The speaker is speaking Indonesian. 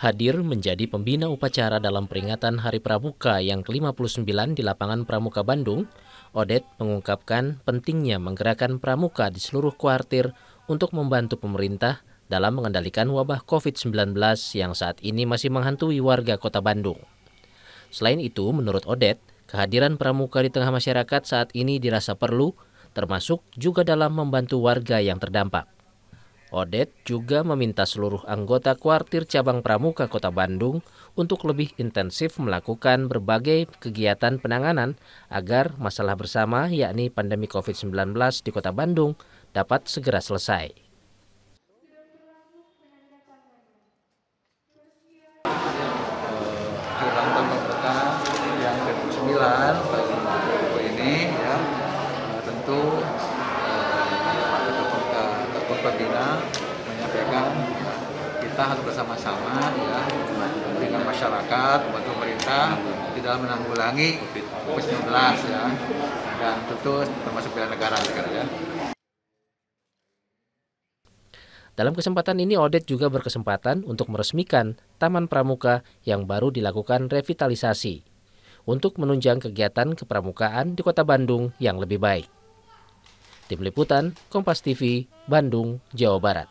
hadir menjadi pembina upacara dalam peringatan Hari Pramuka yang ke-59 di lapangan Pramuka Bandung, Odet mengungkapkan pentingnya menggerakkan pramuka di seluruh kuartir untuk membantu pemerintah dalam mengendalikan wabah COVID-19 yang saat ini masih menghantui warga kota Bandung. Selain itu, menurut Odet, kehadiran pramuka di tengah masyarakat saat ini dirasa perlu, termasuk juga dalam membantu warga yang terdampak. Odet juga meminta seluruh anggota kuartir cabang Pramuka Kota Bandung untuk lebih intensif melakukan berbagai kegiatan penanganan agar masalah bersama yakni pandemi COVID-19 di Kota Bandung dapat segera selesai. yang ke-9 ini ya, tentu Pertina menyampaikan kita harus bersama-sama ya dengan masyarakat, buat pemerintah di dalam menanggulangi COVID-19 ya dan tentu termasuk bela negara ya. Dalam kesempatan ini, Odet juga berkesempatan untuk meresmikan Taman Pramuka yang baru dilakukan revitalisasi untuk menunjang kegiatan kepramukaan di Kota Bandung yang lebih baik. Tim Liputan, Kompas TV, Bandung, Jawa Barat.